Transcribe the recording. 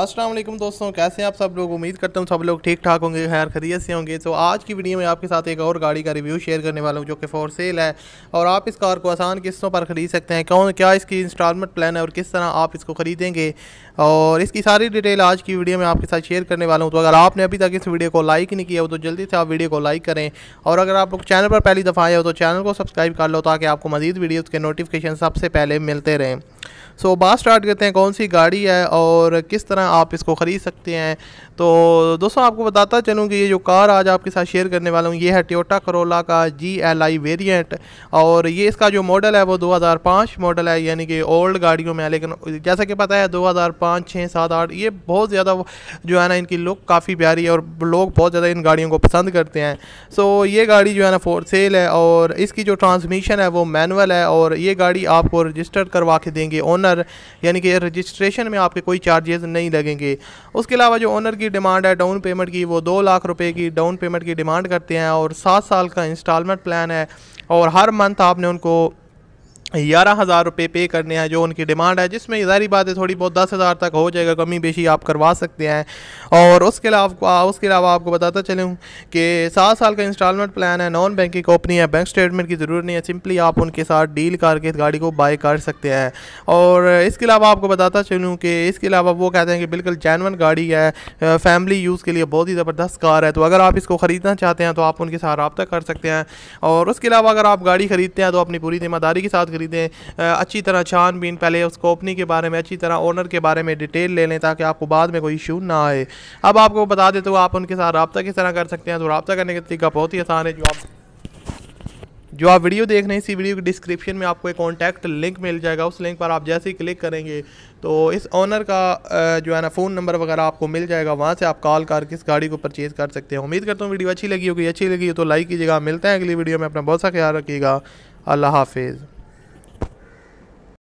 असलम दोस्तों कैसे हैं आप सब लोग उम्मीद करता हूँ सब लोग ठीक ठाक होंगे खैर खरीत से होंगे तो आज की वीडियो में आपके साथ एक और गाड़ी का रिव्यू शेयर करने वाला हूँ जो कि फॉर सेल है और आप इस कार को आसान किस्तों पर ख़रीद सकते हैं कौन क्या इसकी इंस्टॉलमेंट प्लान है और किस तरह आप इसको ख़रीदेंगे और इसकी सारी डिटेल आज की वीडियो में आपके साथ शेयर करने वाला हूँ तो अगर आपने अभी तक इस वीडियो को लाइक नहीं किया हो तो जल्दी से आप वीडियो को लाइक करें और अगर आप लोग चैनल पर पहली दफ़ा आए हो तो चैनल को सब्सक्राइब कर लो ताकि आपको मजीद वीडियो के नोटिफिकेशन सबसे पहले मिलते रहें सो बात स्टार्ट करते हैं कौन सी गाड़ी है और किस तरह आप इसको ख़रीद सकते हैं तो दोस्तों आपको बताता चलूँ कि ये जो कार आज आपके साथ शेयर करने वाला हूँ ये है टोटा करोला का जी एल आई वेरियंट और ये इसका जो मॉडल है वो 2005 मॉडल है यानी कि ओल्ड गाड़ियों में है लेकिन जैसा कि पता है 2005 छः सात आठ ये बहुत ज़्यादा जो है ना इनकी लुक काफ़ी प्यारी है और लोग बहुत ज़्यादा इन गाड़ियों को पसंद करते हैं सो ये गाड़ी जो है ना फोर सेल है और इसकी जो ट्रांसमिशन है वो मैनुअल है और ये गाड़ी आपको रजिस्टर करवा के देंगे ओनर यानी कि रजिस्ट्रेशन में आपके कोई चार्जेस नहीं लगेंगी उसके अलावा जो ओनर की डिमांड है डाउन पेमेंट की वो दो लाख रुपये की डाउन पेमेंट की डिमांड करते हैं और सात साल का इंस्टॉलमेंट प्लान है और हर मंथ आपने उनको ग्यारह हज़ार रुपये पे करने हैं जो उनकी डिमांड है जिसमें ज़ाहरी बात है थोड़ी बहुत दस हज़ार तक हो जाएगा कमी बेशी आप करवा सकते हैं और उसके अलावा उसके अलावा आपको बताता चलूँ कि सात साल का इंस्टॉलमेंट प्लान है नॉन बैंकिंग कंपनी है बैंक स्टेटमेंट की ज़रूरत नहीं है सिंपली आप उनके साथ डील करके गाड़ी को बाय कर सकते हैं और इसके अलावा आपको बताता चलूँ कि इसके अलावा वो कहते हैं कि बिल्कुल जैनवन गाड़ी है फैमिली यूज़ के लिए बहुत ही ज़बरदस्त कार है तो अगर आप इसको ख़रीदना चाहते हैं तो आप उनके साथ रबता कर सकते हैं और उसके अलावा अगर आप गाड़ी ख़रीदते हैं तो अपनी पूरी ज़िम्मेदारी के साथ ख़रीदें अच्छी तरह छानबीन पहले उस कंपनी के बारे में अच्छी तरह ओनर के बारे में डिटेल ले लें ताकि आपको बाद में कोई इशू ना आए अब आपको बता देते हो आप उनके साथ रबता किस तरह कर सकते हैं तो रबता करने का तरीका बहुत ही आसान है जो आप जो आप वीडियो देख रहे हैं इसी वीडियो के डिस्क्रिप्शन में आपको एक कॉन्टैक्ट लिंक मिल जाएगा उस लिंक पर आप जैसे ही क्लिक करेंगे तो इस ऑनर का जो है ना फ़ोन नंबर वगैरह आपको मिल जाएगा वहाँ से आप कॉल करके इस गाड़ी को परचेज़ कर सकते हैं उम्मीद करता हूँ वीडियो अच्छी लगी होगी अच्छी लगी हो तो लाइक कीजिएगा मिलते हैं अगली वीडियो में अपना बहुत सा ख्याल रखिएगा अल्लाह हाफिज़